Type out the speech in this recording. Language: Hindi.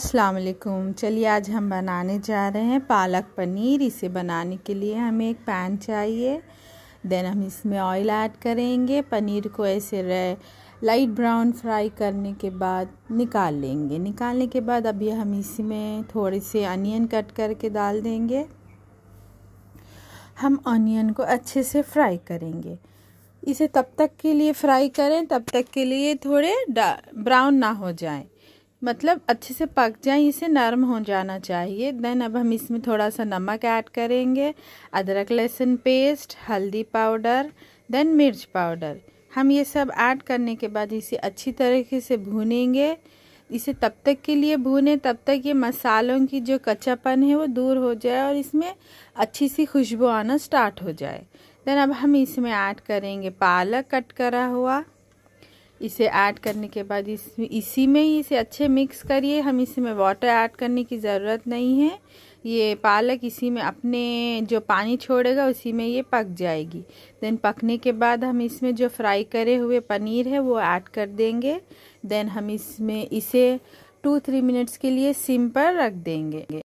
अस्सलाम वालेकुम चलिए आज हम बनाने जा रहे हैं पालक पनीर इसे बनाने के लिए हमें एक पैन चाहिए देन हम इसमें ऑयल ऐड करेंगे पनीर को ऐसे लाइट ब्राउन फ्राई करने के बाद निकाल लेंगे निकालने के बाद अभी हम इसमें थोड़े से अनियन कट करके डाल देंगे हम अनियन को अच्छे से फ्राई करेंगे इसे तब तक के लिए फ्राई करें तब तक के लिए थोड़े ब्राउन ना हो जाए मतलब अच्छे से पक जाए इसे नरम हो जाना चाहिए देन अब हम इसमें थोड़ा सा नमक ऐड करेंगे अदरक लहसुन पेस्ट हल्दी पाउडर देन मिर्च पाउडर हम ये सब ऐड करने के बाद इसे अच्छी तरीके से भूनेंगे इसे तब तक के लिए भूने तब तक ये मसालों की जो कच्चापन है वो दूर हो जाए और इसमें अच्छी सी खुशबू आना स्टार्ट हो जाए देन अब हम इसमें ऐड करेंगे पालक कट करा हुआ इसे ऐड करने के बाद इस इसी में ही इसे अच्छे मिक्स करिए हम इसमें वाटर ऐड करने की ज़रूरत नहीं है ये पालक इसी में अपने जो पानी छोड़ेगा उसी में ये पक जाएगी देन पकने के बाद हम इसमें जो फ्राई करे हुए पनीर है वो ऐड कर देंगे देन हम इसमें इसे टू थ्री मिनट्स के लिए सिम पर रख देंगे